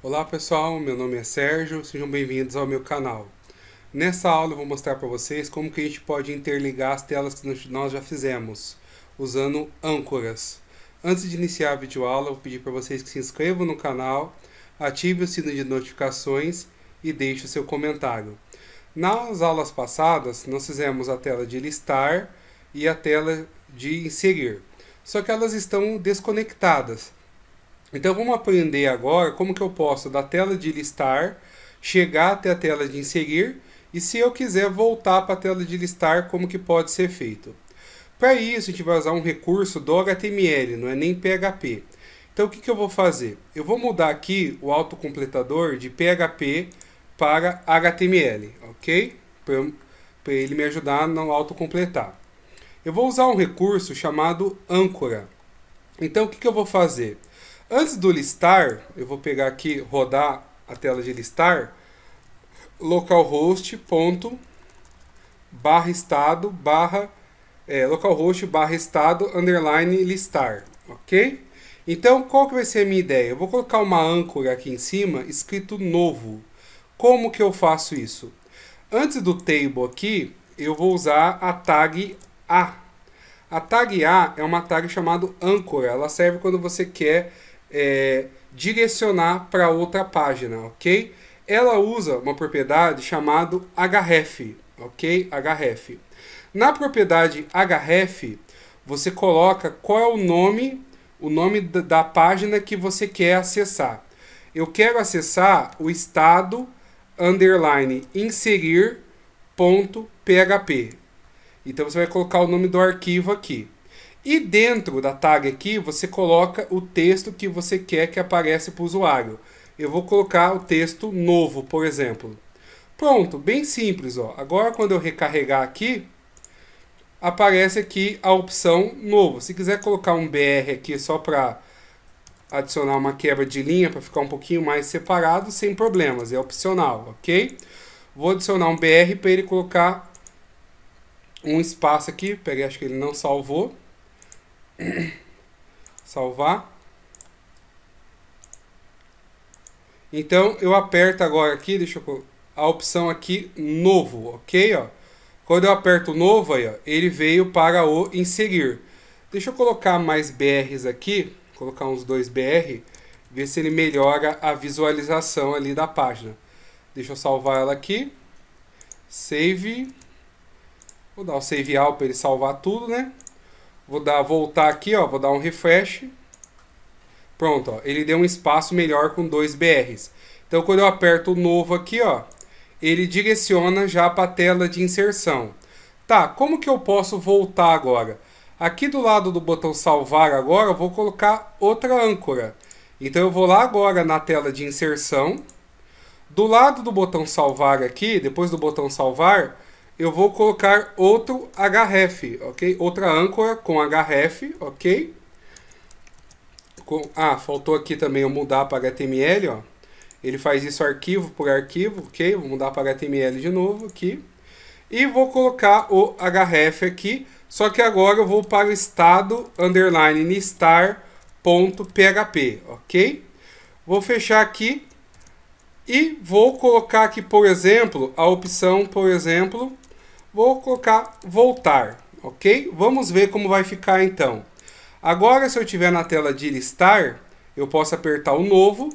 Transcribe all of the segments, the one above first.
Olá pessoal, meu nome é Sérgio, sejam bem-vindos ao meu canal. Nessa aula eu vou mostrar para vocês como que a gente pode interligar as telas que nós já fizemos, usando âncoras. Antes de iniciar a videoaula, eu vou pedir para vocês que se inscrevam no canal, ative o sino de notificações e deixe o seu comentário. Nas aulas passadas, nós fizemos a tela de listar e a tela de inserir, só que elas estão desconectadas. Então vamos aprender agora como que eu posso da tela de listar chegar até a tela de inserir e se eu quiser voltar para a tela de listar como que pode ser feito. Para isso a gente vai usar um recurso do HTML, não é nem PHP. Então o que, que eu vou fazer? Eu vou mudar aqui o autocompletador de PHP para HTML, ok? Para ele me ajudar a não autocompletar. Eu vou usar um recurso chamado âncora. Então o que, que eu vou fazer? Antes do listar, eu vou pegar aqui, rodar a tela de listar, localhost ponto barra estado barra é, localhost barra estado underline listar, ok? Então, qual que vai ser a minha ideia? Eu vou colocar uma âncora aqui em cima, escrito novo. Como que eu faço isso? Antes do table aqui, eu vou usar a tag A. A tag A é uma tag chamada âncora. Ela serve quando você quer é, direcionar para outra página, ok? Ela usa uma propriedade chamada href, ok? href. Na propriedade href, você coloca qual é o nome, o nome da página que você quer acessar. Eu quero acessar o estado underline inserir.php. Então você vai colocar o nome do arquivo aqui. E dentro da tag aqui, você coloca o texto que você quer que apareça para o usuário. Eu vou colocar o texto novo, por exemplo. Pronto, bem simples. Ó. Agora, quando eu recarregar aqui, aparece aqui a opção novo. Se quiser colocar um BR aqui só para adicionar uma quebra de linha, para ficar um pouquinho mais separado, sem problemas, é opcional, ok? Vou adicionar um BR para ele colocar um espaço aqui. Peraí, acho que ele não salvou. Salvar. Então eu aperto agora aqui, deixa eu a opção aqui novo, ok? Ó. Quando eu aperto novo, aí, ó, ele veio para o inserir. Deixa eu colocar mais BRs aqui, colocar uns dois BR, ver se ele melhora a visualização ali da página. Deixa eu salvar ela aqui. Save. Vou dar o save all para ele salvar tudo, né? Vou dar, voltar aqui, ó, vou dar um refresh. Pronto, ó, ele deu um espaço melhor com dois BRs. Então, quando eu aperto o novo aqui, ó, ele direciona já para a tela de inserção. Tá, como que eu posso voltar agora? Aqui do lado do botão salvar agora, eu vou colocar outra âncora. Então, eu vou lá agora na tela de inserção. Do lado do botão salvar aqui, depois do botão salvar, eu vou colocar outro href, ok? Outra âncora com href, ok? Com, ah, faltou aqui também eu mudar para HTML, ó. Ele faz isso arquivo por arquivo, ok? Vou mudar para HTML de novo aqui. E vou colocar o href aqui, só que agora eu vou para o estado underline star.php, ok? Vou fechar aqui e vou colocar aqui, por exemplo, a opção, por exemplo, Vou colocar voltar, ok? Vamos ver como vai ficar então. Agora, se eu tiver na tela de listar, eu posso apertar o novo,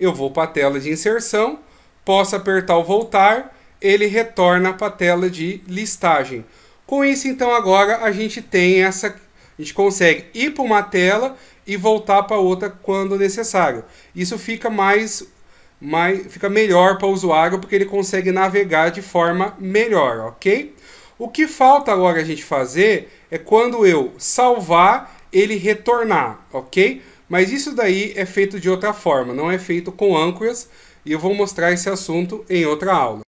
eu vou para a tela de inserção, posso apertar o voltar, ele retorna para a tela de listagem. Com isso, então, agora a gente tem essa, a gente consegue ir para uma tela e voltar para outra quando necessário. Isso fica mais mas fica melhor para o usuário porque ele consegue navegar de forma melhor, ok? O que falta agora a gente fazer é quando eu salvar, ele retornar, ok? Mas isso daí é feito de outra forma, não é feito com âncoras e eu vou mostrar esse assunto em outra aula.